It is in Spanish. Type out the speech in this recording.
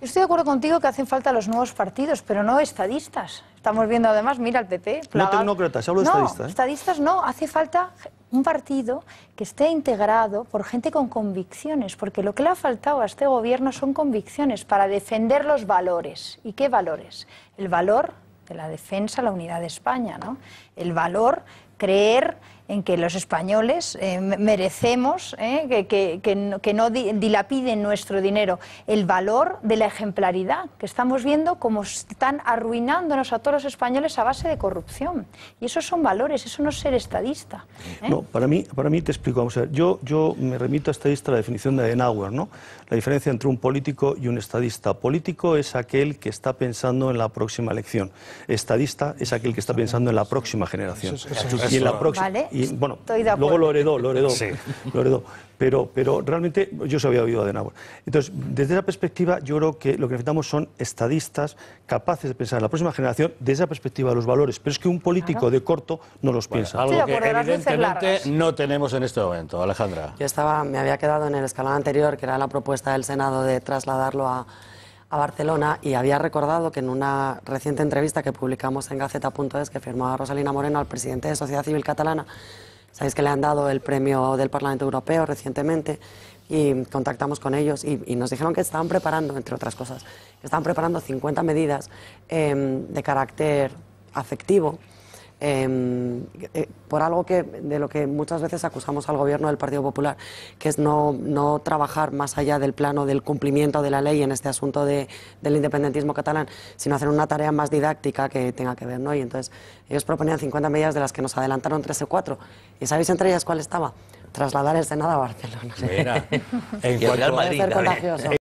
Yo estoy de acuerdo contigo que hacen falta los nuevos partidos, pero no estadistas. Estamos viendo además, mira el PP. No tecnócratas, hablo de estadistas. ¿eh? Estadistas no, hace falta un partido que esté integrado por gente con convicciones, porque lo que le ha faltado a este gobierno son convicciones para defender los valores. ¿Y qué valores? El valor de la defensa, la unidad de España, ¿no? El valor creer en que los españoles eh, merecemos eh, que, que, no, dilapiden nuestro dinero, el valor de la ejemplaridad, que estamos viendo como están arruinándonos a todos los españoles a base de corrupción. Y esos son valores, eso no es ser estadista. ¿eh? No, para mí, para mí te explico, vamos a yo, yo me remito a estadista la definición de Adenauer, ¿no? La diferencia entre un político y un estadista. Político es aquel que está pensando en la próxima elección. Estadista es aquel que está pensando en la próxima generación y en la próxima. Y, bueno, luego lo heredó, lo heredó, Pero, pero realmente yo se había oído de Nabor. Entonces, desde esa perspectiva, yo creo que lo que necesitamos son estadistas capaces de pensar en la próxima generación desde esa perspectiva de los valores. Pero es que un político de corto no los piensa. algo que evidentemente no tenemos en este momento, Alejandra. Yo estaba, me había quedado en el escalón anterior, que era la propuesta del Senado de trasladarlo a a Barcelona y había recordado que en una reciente entrevista que publicamos en Gaceta.es que firmaba Rosalina Moreno al presidente de Sociedad Civil Catalana, sabéis que le han dado el premio del Parlamento Europeo recientemente y contactamos con ellos y, nos dijeron que estaban preparando, entre otras cosas, que estaban preparando 50 medidas em, de carácter afectivo Em, eh, por algo que, de lo que muchas veces acusamos al gobierno del Partido Popular, que es no, trabajar más allá del plano del cumplimiento de la ley en este asunto de, del independentismo catalán, sino hacer una tarea más didáctica que tenga que ver. ¿no? Y entonces ellos proponían 50 medidas de las que nos adelantaron 13 o 4. ¿Y sabéis entre ellas cuál estaba? Trasladar el Senado a Barcelona. Mira, en